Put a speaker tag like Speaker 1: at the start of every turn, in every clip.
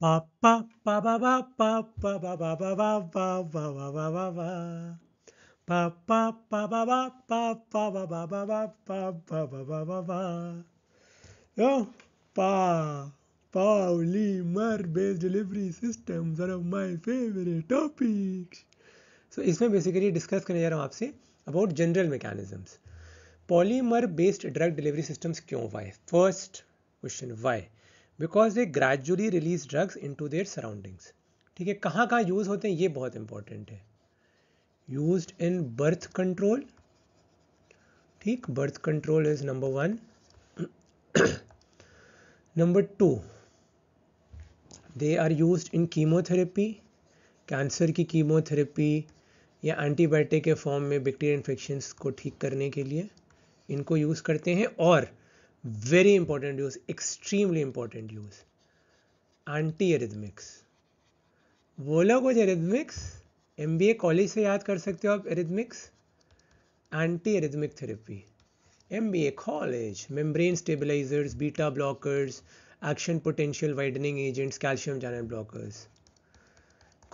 Speaker 1: Ba ba ba ba ba ba ba ba ba ba ba ba ba ba ba ba ba. Ba ba ba ba ba ba ba ba ba ba ba ba ba ba ba ba ba. Yo, pa, polymer-based delivery systems are my favorite topics. So so, इसमें basically discuss करने जा रहा हूँ आपसे about general mechanisms polymer based drug delivery systems क्यों why first question why because they gradually release drugs into their surroundings ठीक है कहाँ कहाँ यूज़ होते हैं ये बहुत इंपॉर्टेंट है यूज इन बर्थ कंट्रोल ठीक birth control is number one number two they are use in chemotherapy cancer की कीमोथेरेपी या एंटीबायोटिक के फॉर्म में बैक्टीरिया इन्फेक्शन को ठीक करने के लिए इनको यूज़ करते हैं और very important use extremely important use antiarrhythmics वो लोग कुछ arrhythmics M B A college से याद कर सकते हो आप arrhythmics anti arrhythmic therapy M B A college membrane stabilisers beta blockers action potential widening agents calcium channel blockers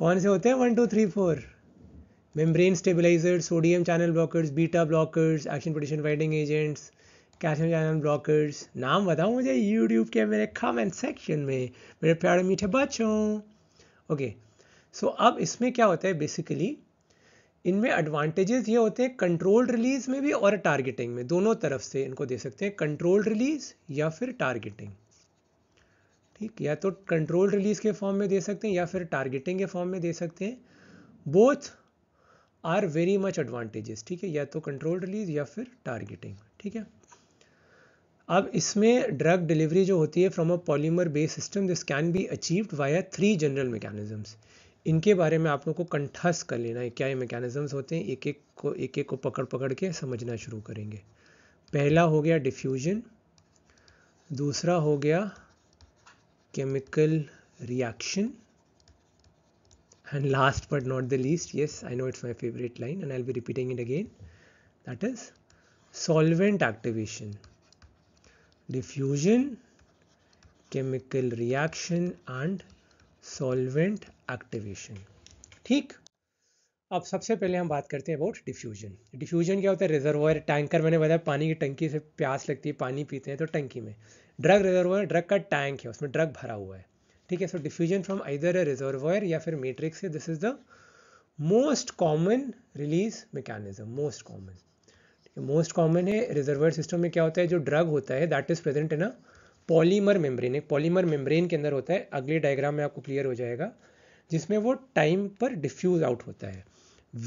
Speaker 1: कौन से होते हैं one two three four membrane stabilisers sodium channel blockers beta blockers action potential widening agents कैसे channel blockers नाम बताओ मुझे YouTube के मेरे कमेंट सेक्शन में मेरे प्यारे मीठे बच्चों ओके सो अब इसमें क्या होता है बेसिकली इनमें एडवांटेजेस ये होते हैं कंट्रोल रिलीज में भी और टारगेटिंग में दोनों तरफ से इनको दे सकते हैं कंट्रोल रिलीज या फिर टारगेटिंग ठीक या तो कंट्रोल रिलीज के फॉर्म में दे सकते हैं या फिर टारगेटिंग के फॉर्म में दे सकते हैं both are very much advantages ठीक है या तो कंट्रोल रिलीज या फिर टारगेटिंग ठीक है अब इसमें ड्रग डिलीवरी जो होती है from a polymer based system this can be achieved via three general mechanisms इनके बारे में आप लोग को कंठस कर लेना है क्या ये मैकेनिज्म्स होते हैं एक एक को एक एक को पकड़ पकड़ के समझना शुरू करेंगे पहला हो गया डिफ्यूजन दूसरा हो गया chemical reaction and last but not the least yes I know it's my favourite line and I'll be repeating it again that is solvent activation diffusion, chemical reaction and solvent activation. ठीक अब सबसे पहले हम बात करते हैं about diffusion diffusion क्या होता है रिजर्वायर टैंकर मैंने बताया पानी की टंकी से प्यास लगती है पानी पीते हैं तो टंकी में ड्रग रिजर्वायर ड्रग का टैंक है उसमें ड्रग भरा हुआ है ठीक है so diffusion from either a reservoir या फिर मेट्रिक्स से this is the most common release mechanism most common most common है रिजर्वर सिस्टम में क्या होता है जो ड्रग होता है that is present in a polymer membrane एक पॉलीमर मेम्ब्रेन के अंदर होता है अगले डायग्राम में आपको क्लियर हो जाएगा जिसमें वो टाइम पर डिफ्यूज आउट होता है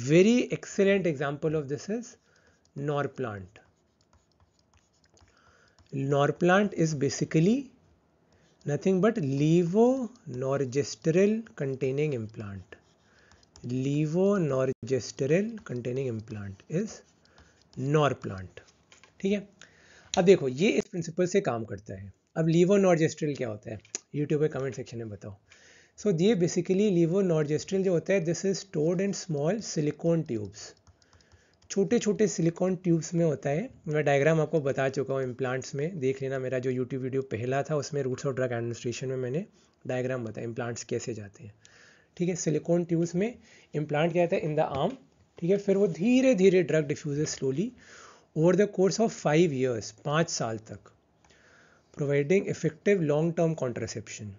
Speaker 1: very excellent example of this is Norplant Norplant is basically levonorgestrel containing implant levonorgestrel containing implant is Norplant ठीक है अब देखो ये इस प्रिंसिपल से काम करता है अब लीवो नॉर्जेस्ट्रिल क्या होता है यूट्यूब पे कमेंट सेक्शन में बताओ सो so, ये बेसिकली लीवो नॉर्जेस्ट्रिल जो होता है this is stored in small silicone tubes छोटे छोटे सिलिकॉन ट्यूब्स में होता है मैं डायग्राम आपको बता चुका हूँ इम्प्लांट्स में देख लेना मेरा जो यूट्यूब वीडियो पहला था उसमें रूट्स ऑफ ड्रग एडमिनिस्ट्रेशन में मैंने डायग्राम बताया इम्प्लांट्स कैसे जाते हैं ठीक है सिलिकॉन ट्यूब्स में इम्प्लांट क्या जाता है इन द आर्म ठीक है फिर वो धीरे धीरे drug diffuse slowly over the course of five years पाँच साल तक providing effective long term contraception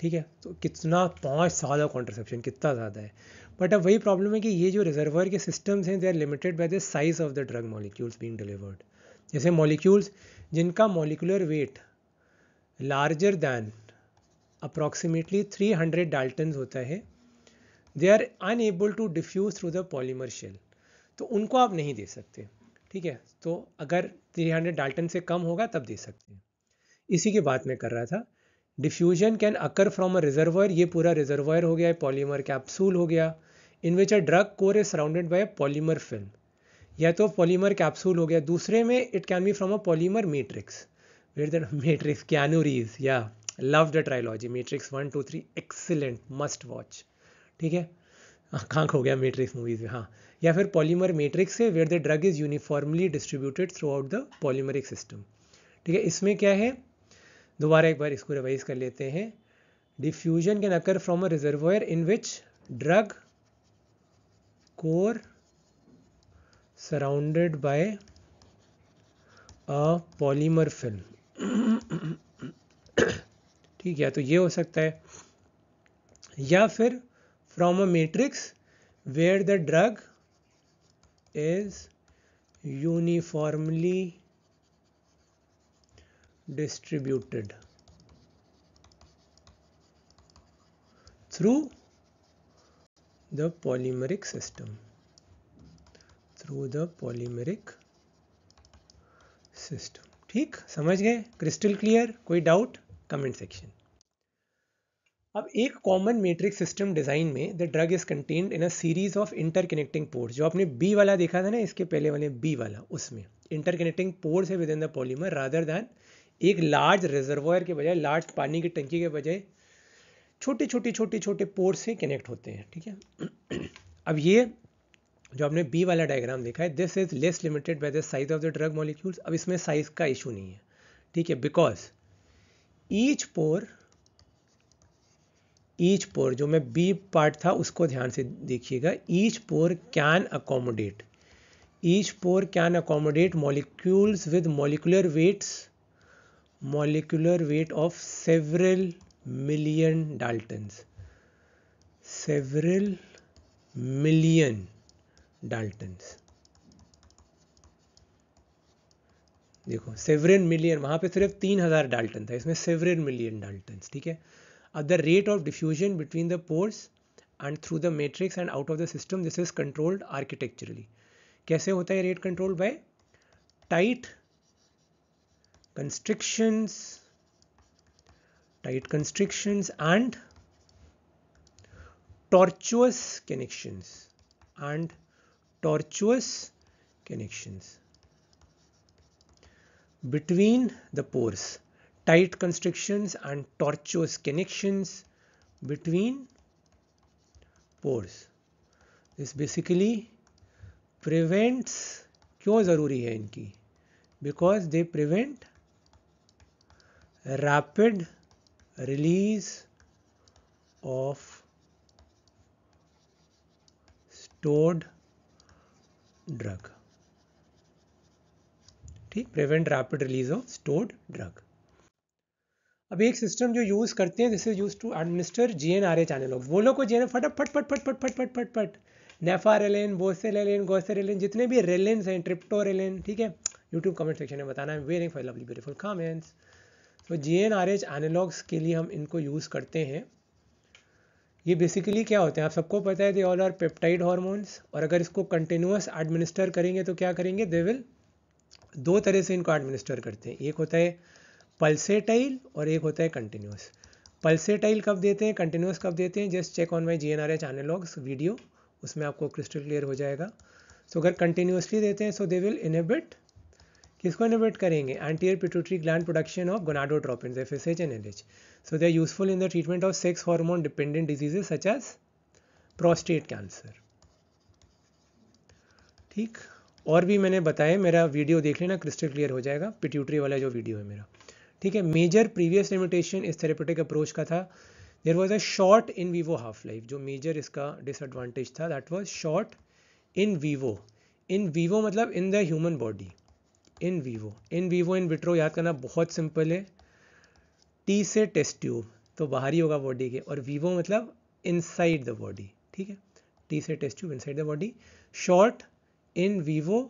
Speaker 1: ठीक है तो कितना पाँच साल का कॉन्ट्रासेप्शन कितना ज़्यादा है बट अब वही प्रॉब्लम है कि ये जो रिजर्वर के सिस्टम्स हैं they are limited by the size of the drug molecules being delivered जैसे मॉलिक्यूल्स जिनका molecular weight larger than approximately 300 dalton होता है they are unable to diffuse through the polymer shell तो उनको आप नहीं दे सकते ठीक है तो अगर 300 डाल्टन से कम होगा तब दे सकते हैं इसी के बाद में कर रहा था diffusion can occur from a reservoir ये पूरा रिजर्वर हो गया पॉलीमर कैप्सूल हो गया in which a drug core is surrounded by a polymer film या तो पॉलीमर कैप्सूल हो गया दूसरे में it can be from a polymer matrix where the matrix कैनोरीज या love the trilogy Matrix one two three excellent must watch ठीक है हाँ, कहाँ खो गया मेट्रिक्स मूवीज में हाँ या फिर पॉलीमर मेट्रिक्स है where the drug is uniformly distributed throughout the polymeric system ठीक है इसमें क्या है दोबारा एक बार इसको रिवाइज कर लेते हैं diffusion can occur from a reservoir in which drug core surrounded by a polymer film ठीक है तो ये हो सकता है या फिर from a matrix where the drug is uniformly distributed through the polymeric system through the polymeric system ठीक समझ गए क्रिस्टल क्लियर कोई डाउट कमेंट सेक्शन अब एक कॉमन मेट्रिक सिस्टम डिज़ाइन में the drug is contained in a series of interconnecting pores जो आपने B वाला देखा था ना इसके पहले वाले बी वाला उसमें इंटरकनेक्टिंग पोर्ट्स है within the polymer rather than एक लार्ज रिजर्वायर के बजाय लार्ज पानी की टंकी के बजाय छोटे छोटे छोटे छोटे पोर्ट से कनेक्ट होते हैं ठीक है अब ये जो आपने बी वाला डायग्राम देखा है this is less limited by the size of the drug molecules अब इसमें साइज का इशू नहीं है ठीक है because each pore each pore जो मैं बी पार्ट था उसको ध्यान से देखिएगा each pore can accommodate each pore can accommodate molecules with molecular weights molecular weight of several million dalton several million dalton देखो सेवरन मिलियन वहां पे सिर्फ तीन हजार डाल्टन था इसमें सेवरन मिलियन डाल्टन ठीक है uh, the rate of diffusion between the pores and through the matrix and out of the system this is controlled architecturally कैसे होता है rate control by tight tight constrictions and tortuous connections and tortuous connections between the pores tight constrictions and tortuous connections between pores. This basically prevents क्यों ज़रूरी है इनकी because they prevent rapid release of stored drug. ठीक prevent rapid release of stored drug. अब एक system जो use करते हैं this is use to administer G N R A channel वो लोग को जी एन फट फट फट फट फट फट फट फट नेफा रेलेन बोसे रेलेन गोसे रेलेन जितने भी रेलेन्स हैं ट्रिप्टो रेलेन ठीक है यूट्यूब कमेंट सेक्शन में बताना है waiting for lovely beautiful comments तो G N R H analogues के लिए हम इनको यूज़ करते हैं ये बेसिकली क्या होते हैं आप सबको पता है they all are peptide hormones और अगर इसको कंटिन्यूस एडमिनिस्टर करेंगे तो क्या करेंगे दे विल दो तरह से इनको एडमिनिस्टर करते हैं एक होता है पल्सेटाइल और एक होता है कंटिन्यूस पल्सेटाइल कब देते हैं कंटिन्यूस कब देते हैं just check on my G N R H analogues video उसमें आपको क्रिस्टल क्लियर हो जाएगा सो so, अगर कंटिन्यूसली देते हैं सो दे विल इनहिबिट किसको इनहिबिट करेंगे anterior pituitary gland production of gonadotropin F S H and L H so they are useful in the treatment of sex hormone dependent diseases such as prostate cancer ठीक और भी मैंने बताया मेरा video देख लेना क्रिस्टल क्लियर हो जाएगा पिट्यूटरी वाला जो वीडियो है मेरा ठीक है मेजर प्रीवियस लिमिटेशन इस थेरेपेटिक अप्रोच का था there was a short in vivo half life जो मेजर इसका डिसएडवांटेज था that was short in vivo in vivo मतलब in the human body in vivo in vivo in vitro याद करना बहुत सिंपल है टी से टेस्ट ट्यूब तो बाहर ही होगा बॉडी के और वीवो मतलब इनसाइड द बॉडी ठीक है टी से test tube inside the body short in vivo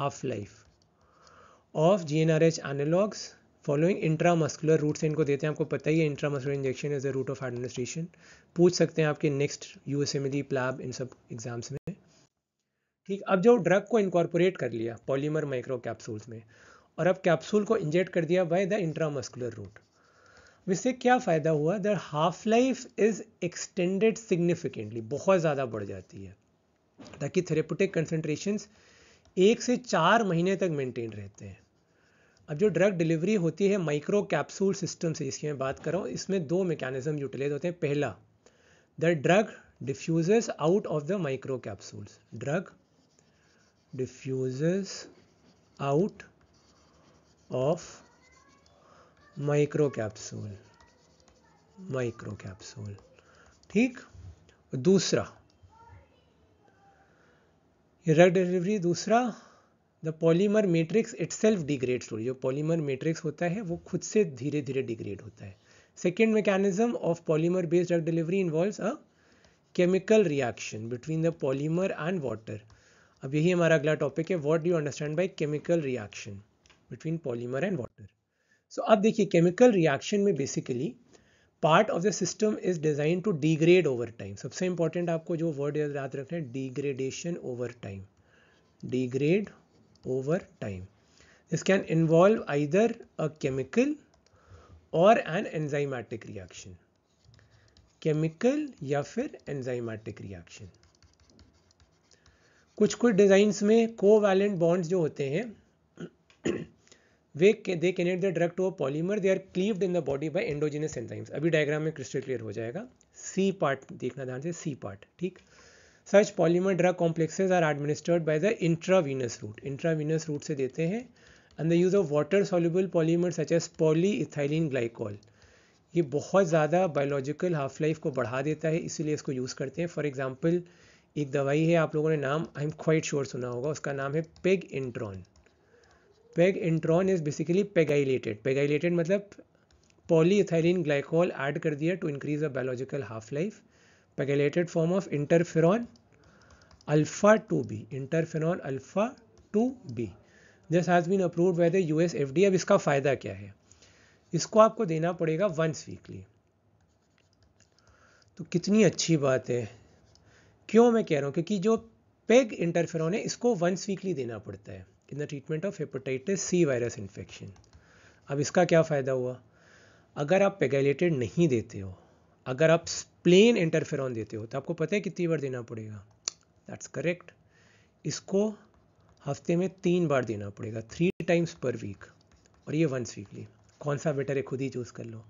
Speaker 1: half life of G N R H analogues following intramuscular route से इनको देते हैं आपको पता ही है intramuscular injection is the route of administration पूछ सकते हैं आपके नेक्स्ट यू एस प्लाब इन सब एग्जाम्स में ठीक अब जो ड्रग को इनकॉर्पोरेट कर लिया पॉलीमर माइक्रो कैप्सूल्स में और अब कैप्सूल को इंजेक्ट कर दिया बाय द इंट्रामस्कुलर रूट इससे क्या फ़ायदा हुआ the half life is extended significantly बहुत ज़्यादा बढ़ जाती है ताकि थेरेपुटिक कंसनट्रेशन एक से चार महीने तक मेंटेन रहते हैं अब जो ड्रग डिलीवरी होती है माइक्रो कैप्सूल सिस्टम से जिसकी मैं बात कर रहा हूँ इसमें दो मैकेनिज्म यूटिलाइज होते हैं पहला the drug diffuses out of the microcapsules drug diffuses out of microcapsule microcapsule ठीक दूसरा ड्रग डिलीवरी दूसरा the polymer matrix itself degrade थोड़ी जो पॉलीमर मेट्रिक्स होता है वो खुद से धीरे धीरे डिग्रेड होता है second mechanism of polymer based drug delivery involve a chemical reaction between the polymer and water अब यही हमारा अगला टॉपिक है what do understand by chemical reaction between polymer and water so अब देखिए केमिकल रिएक्शन में basically part of the system is design to degrade over time सबसे important आपको जो वर्ड याद रखना है degradation over time degrade over time. This can involve either a chemical or an enzymatic reaction. Chemical या फिर enzymatic reaction कुछ कुछ डिज़ाइंस में कोवैलेंट बॉन्ड्स जो होते हैं वे they connect the drug to a polymer they are cleaved in the body by endogenous enzymes अभी डायग्राम में क्रिस्टल क्लियर हो जाएगा सी पार्ट देखना ध्यान से सी पार्ट ठीक such polymer drug complexes are administered by the intravenous route intravenous route से देते हैं and the use of water soluble polymer such as polyethylene glycol ये बहुत ज़्यादा बायोलॉजिकल हाफ लाइफ को बढ़ा देता है इसीलिए इसको यूज़ करते हैं फॉर एग्जाम्पल एक दवाई है आप लोगों ने नाम आई एम क्वाइट श्योर सुना होगा उसका नाम है PegIntron PegIntron is basically pegylated pegylated मतलब पॉली इथाइलिन ग्लाइकॉल एड कर दिया to increase the biological half life pegylated form of interferon alpha 2b interferon alpha 2b this has been approved by the US FDA अब इसका फ़ायदा क्या है इसको आपको देना पड़ेगा वंस वीकली तो कितनी अच्छी बात है क्यों मैं कह रहा हूं क्योंकि जो पेग इंटरफेर है इसको वंस वीकली देना पड़ता है in the treatment of hepatitis C virus infection अब इसका क्या फ़ायदा हुआ अगर आप पेगैलेटेड नहीं देते हो अगर आप प्लेन इंटरफेरॉन देते हो तो आपको पता है कितनी बार देना पड़ेगा दैट्स करेक्ट इसको हफ्ते में तीन बार देना पड़ेगा थ्री टाइम्स पर वीक और ये वंस वीकली कौन सा बेटर है खुद ही चूज़ कर लो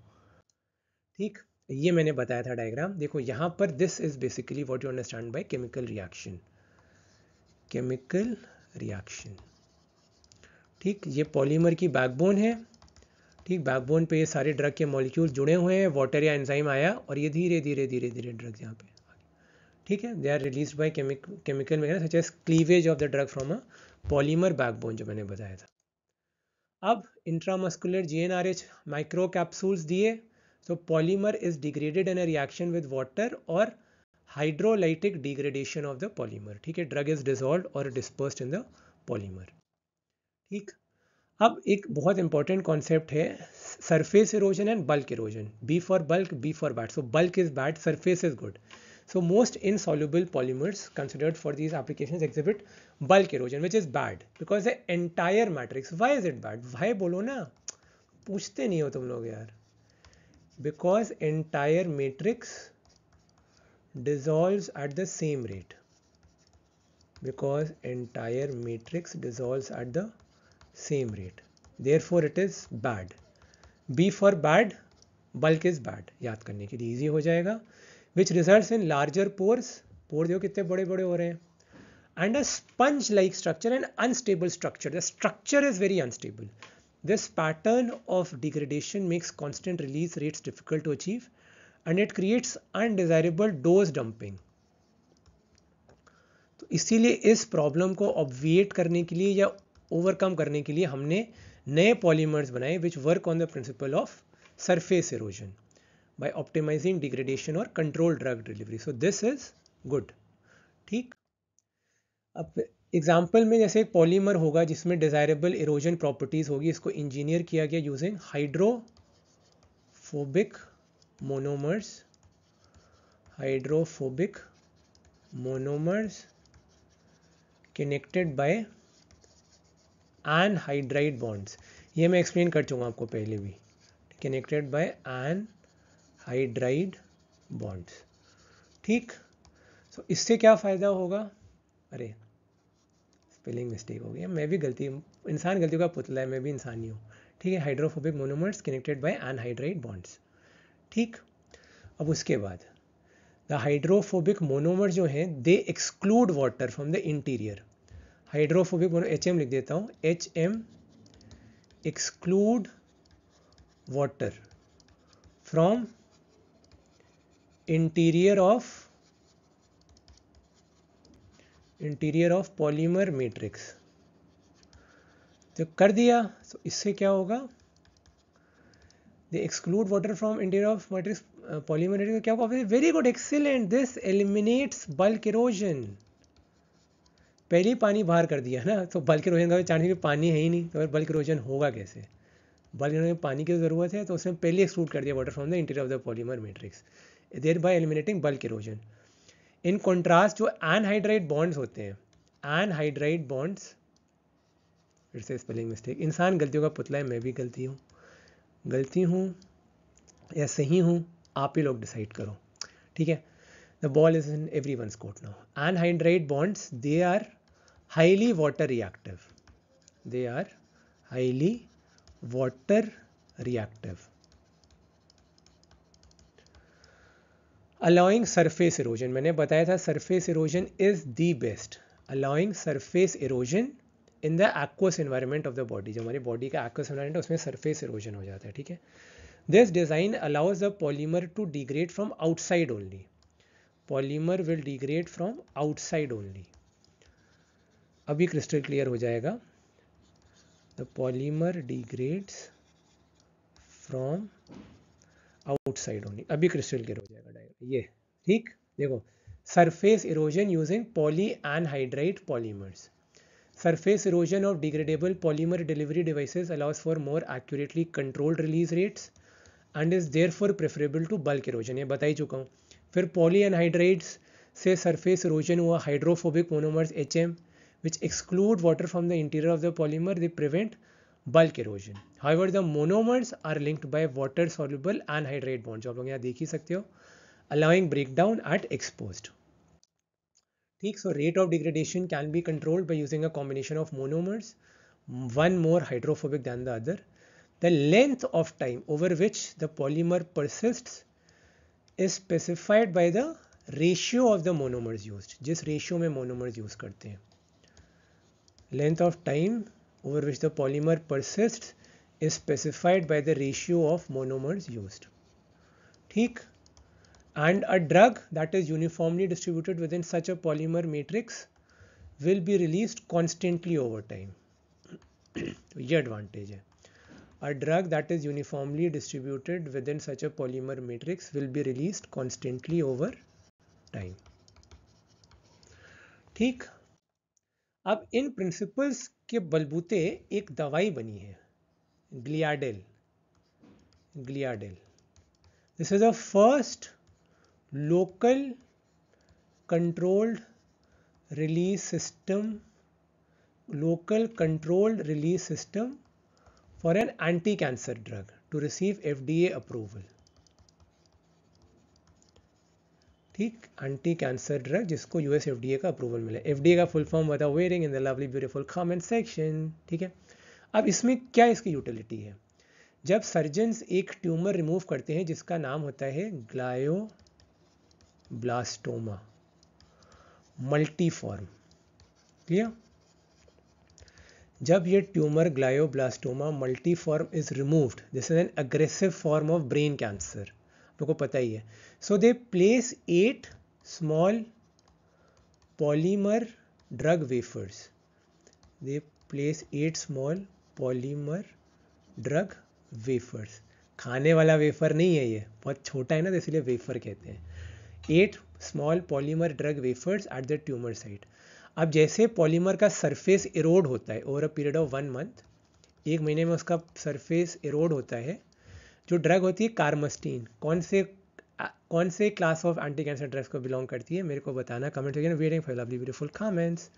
Speaker 1: ठीक ये मैंने बताया था डायग्राम देखो यहां पर this is basically what you understand by chemical reaction chemical reaction ठीक ये पॉलीमर की बैकबोन है ठीक बैकबोन पे ये सारे ड्रग के मॉलिक्यूल जुड़े हुए हैं वाटर या एंजाइम आया और ये धीरे धीरे धीरे धीरे ड्रग यहाँ पे ठीक है they are release by chemical मेकन such as cleavage of the drug from a polymer backbone जो मैंने बताया था अब intramuscular G N R H micro capsules दिए so polymer is degraded in a reaction with water और hydrolytic degradation of the polymer ठीक है drug is dissolve और डिस्पर्स्ड इन द पॉलीमर ठीक अब एक बहुत इंपॉर्टेंट कॉन्सेप्ट है surface erosion and bulk erosion B for bulk B for bad so bulk is bad surface is good so most in soluble polymers considered for these application exhibit bulk erosion which is bad because the entire matrix why is it bad why बोलो ना पूछते नहीं हो तुम लोग यार because entire matrix dissolve at the same rate because entire matrix dissolve at the same rate. Therefore, it is bad. B for bad, bulk is bad. याद करने के लिए easy हो जाएगा which results in larger pores. Pore देखो कितने बड़े बड़े हो रहे हैं and a sponge like structure and unstable structure. The structure is very unstable. This pattern of degradation makes constant release rates difficult to achieve and it creates undesirable dose dumping. तो इसीलिए इस प्रॉब्लम को ऑब्विएट करने के लिए या overcome करने के लिए हमने नए पॉलीमर्स बनाए which work on the principle of surface erosion by optimizing degradation और control drug delivery so this is good ठीक अब एग्जाम्पल में जैसे एक पॉलीमर होगा जिसमें डिजायरेबल इरोजन प्रॉपर्टीज होगी इसको इंजीनियर किया गया using hydrophobic monomers hydrophobic monomers connected by anhydride bonds ये मैं एक्सप्लेन कर चुका आपको पहले भी connected by anhydride bonds ठीक सो so, इससे क्या फ़ायदा होगा अरे स्पेलिंग मिस्टेक हो गई मैं भी गलती इंसान गलती का पुतला है मैं भी इंसान ही हूँ ठीक है hydrophobic monomers connected by hydride bonds ठीक अब उसके बाद द हाइड्रोफोबिक मोनोमर जो हैं they exclude water from the interior hydrophobic बोलो एच एम लिख देता हूँ H M exclude water from interior of interior of polymer matrix तो कर दिया तो इससे क्या होगा they exclude water from interior of matrix polymer matrix क्या होगा very good excellent this eliminates bulk erosion पहले ही पानी बाहर कर दिया है ना तो बल्कि रोजन का चांस में पानी है ही नहीं तो फिर बल्क इरोजन होगा कैसे बल्कि रोजन पानी की ज़रूरत है तो उसने पहले एक्सक्लूड कर दिया water from the interior of the polymer matrix thereby eliminating bulk erosion in contrast जो एनहाइड्राइट बॉन्ड्स होते हैं एनहाइड्राइट बॉन्ड्स फिर से स्पेलिंग मिस्टेक इंसान गलतियों का पुतला है मैं भी गलती हूँ गलती हूँ या सही हूँ आप ही लोग डिसाइड करो ठीक है the ball is in everyone's स्कोट now anhydride bonds they are highly water reactive they are highly water reactive allowing surface erosion maine bataya tha surface erosion is the best allowing surface erosion in the aqueous environment of the body jo हमारी body ka aqueous environment hai usme surface erosion ho jata hai theek hai This design allows the polymer to degrade from outside only. Polymer will degrade from outside only. अभी crystal clear हो जाएगा the polymer degrades from outside only अभी crystal clear हो जाएगा diagram ये ठीक देखो surface erosion using poly anhydride polymers surface erosion of degradable polymer delivery devices allows for more accurately controlled release rates and is therefore preferable to bulk erosion ये बता ही चुका हूँ फिर पॉली एनहाइड्राइड्स से सरफेस इरोजन हुआ hydrophobic monomers H M which exclude water from the interior of the polymer, they prevent bulk erosion. However, the monomers are linked by water soluble anhydride bonds. जो आप yahan dekh hi sakte ho allowing breakdown at exposed. ठीक so rate of degradation can be controlled by using a combination of monomers, one more hydrophobic than the other. The length of time over which the polymer persists is specified by the ratio of the monomers used. जिस ratio में monomers use करते हैं Length of time over which the polymer persists is specified by the ratio of monomers used. Theek? And a drug that is uniformly distributed within such a polymer matrix will be released constantly over time. ये advantage है. A drug that is uniformly distributed within such a polymer matrix will be released constantly over time. ठीक अब इन principles के बलबूते एक दवाई बनी है Gliadel Gliadel this is a first local controlled release system local controlled release system for an anti cancer drug to receive F D A approval ठीक anti cancer drug जिसको यूएस एफडीए का approval मिला FDA का full form बताओ waiting in the lovely beautiful comment section ठीक है अब इसमें क्या इसकी यूटिलिटी है जब सर्जन्स एक ट्यूमर रिमूव करते हैं जिसका नाम होता है ग्लायो ब्लास्टोमा मल्टीफॉर्म क्लियर जब ये tumour glioblastoma multiforme is removed this is an aggressive form of brain cancer को पता ही है so they place eight small polymer drug wafers they place eight small polymer drug wafers खाने वाला wafer नहीं है ये बहुत छोटा है ना तो इसलिए वेफर कहते हैं eight small polymer drug wafers at the tumour site अब जैसे पॉलीमर का सरफेस इरोड होता है over a period of one month एक महीने में उसका सरफेस इरोड होता है जो ड्रग होती है कार्मस्टीन कौन से कौन से class of anti cancer drugs को बिलोंग करती है मेरे को बताना comment you waiting for lovely beautiful comments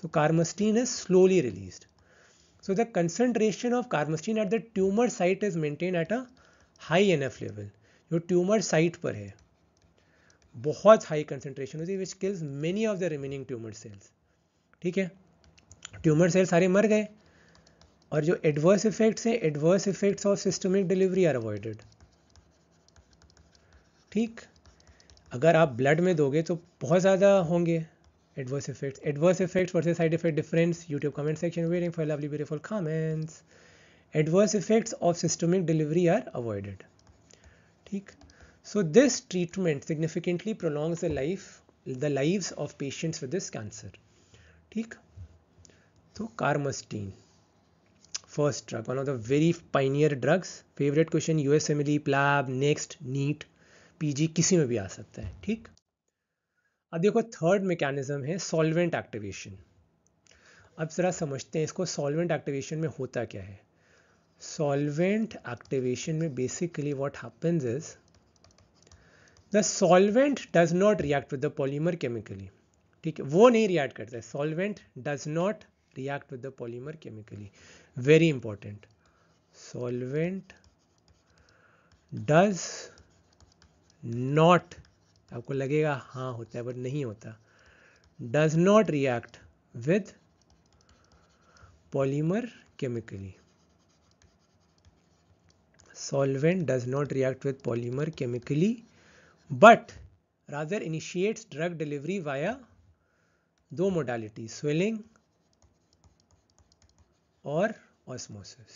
Speaker 1: so carmustine is slowly released so the concentration of carmustine at the tumour site is maintain at a high enough level जो tumour site पर है बहुत high concentration होती है which kills many of the remaining tumour cells ठीक है tumour cells सारे मर गए और जो एडवर्स इफेक्ट्स हैं adverse effects of systemic delivery are avoided ठीक अगर आप ब्लड में दोगे तो बहुत ज़्यादा होंगे adverse effects adverse effects versus side effect difference YouTube comment section waiting for lovely beautiful comments adverse effects of systemic delivery are avoided ठीक so this treatment significantly prolongs the life the lives of patients with this cancer ठीक तो carmustine first drug, one of the very pioneer drugs. Favorite question USMLE, PLAB, NEXT, NEET PG, किसी में भी आ सकता है ठीक अब देखो थर्ड मैकेनिज्म है सॉल्वेंट एक्टिवेशन अब ज़रा समझते हैं इसको सॉल्वेंट एक्टिवेशन में होता क्या है सॉल्वेंट एक्टिवेशन में basically what happens is the solvent does not react with the polymer chemically ठीक है वो नहीं रिएक्ट करता है solvent does not react with the polymer chemically very important solvent does not आपको लगेगा हाँ होता है बट नहीं होता does not react with polymer chemically solvent does not react with polymer chemically but rather initiates drug delivery via two modalities swelling और osmosis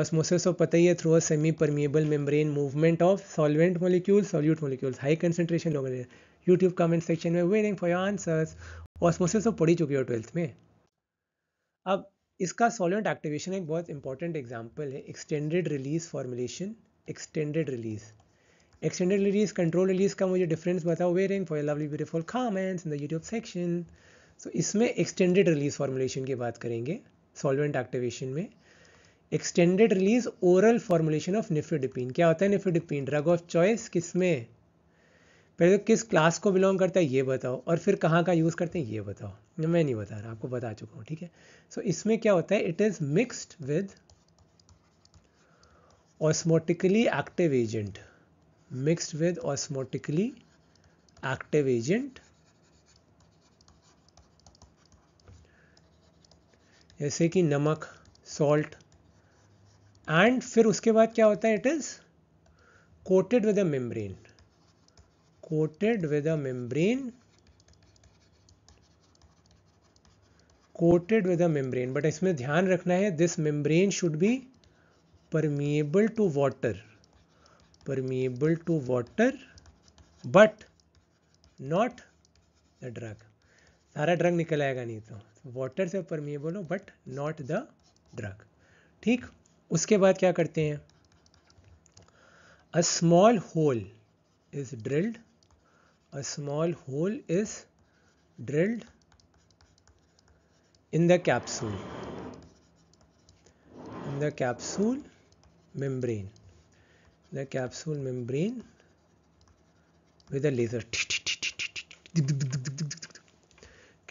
Speaker 1: osmosis और पता ही है through a semi permeable membrane movement of solvent molecule solute molecule high concentration लोग YouTube comment section में waiting for your answers osmosis तो पढ़ी चुकी हो ट्वेल्थ में अब इसका सॉल्वेंट एक्टिवेशन एक बहुत इंपॉर्टेंट एग्जाम्पल है extended release formulation extended release extended release control release का मुझे डिफरेंस बताओ waiting for lovely beautiful comments in the YouTube section so इसमें एक्सटेंडेड रिलीज फॉर्मुलेशन की बात करेंगे सॉल्वेंट एक्टिवेशन में extended release oral formulation of nifedipine क्या होता है निफिडिपिन ड्रग ऑफ चॉइस किसमें पहले तो किस क्लास को बिलोंग करता है ये बताओ और फिर कहाँ का यूज़ करते हैं ये बताओ मैं नहीं बता रहा आपको बता चुका हूँ ठीक है सो so, इसमें क्या होता है it is mixed with osmotically active agent mixed with osmotically active agent जैसे कि नमक सॉल्ट एंड फिर उसके बाद क्या होता है it is coated with a membrane coated with a membrane coated with a membrane but इसमें ध्यान रखना है this membrane should be permeable to water permeable to water but not a drug सारा ड्रग निकल आएगा नहीं तो वाटर से परमिएबल हो बट नॉट द ड्रग ठीक उसके बाद क्या करते हैं a small hole is drilled a small hole is drilled in the capsule in the capsule membrane the capsule membrane with a laser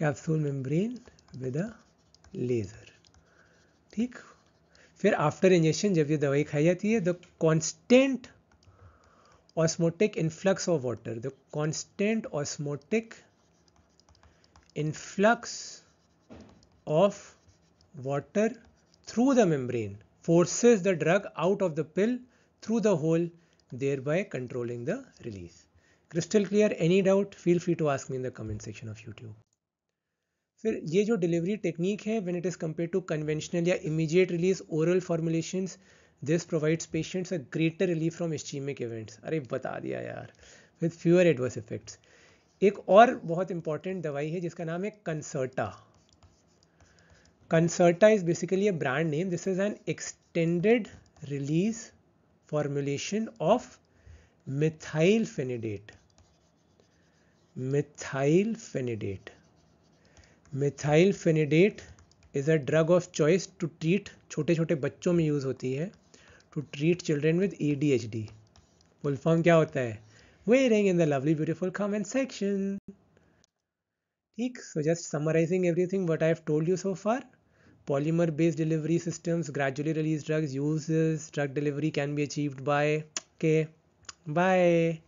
Speaker 1: capsule membrane with a laser ठीक फिर after injection जब ये दवाई खाई जाती है the constant osmotic influx of water the constant osmotic influx of water through the membrane forces the drug out of the pill through the hole thereby controlling the release crystal clear any doubt feel free to ask me in the comment section of YouTube फिर ये जो delivery technique है when it is compare to conventional या immediate release oral formulation this provides patients a greater relief from ischaemic events अरे बता दिया यार with fewer adverse effects एक और बहुत इंपॉर्टेंट दवाई है जिसका नाम है Concerta Concerta is basically a brand name this is an extended release formulation of methylphenidate methylphenidate methylphenidate is a drug of choice to treat छोटे छोटे बच्चों में यूज़ होती है to treat children with A D H D full form form क्या होता है waiting in the lovely beautiful comment section ठीक so just summarising everything what I have told you so far polymer based delivery systems gradually release drugs use drug delivery can be achieved by के bye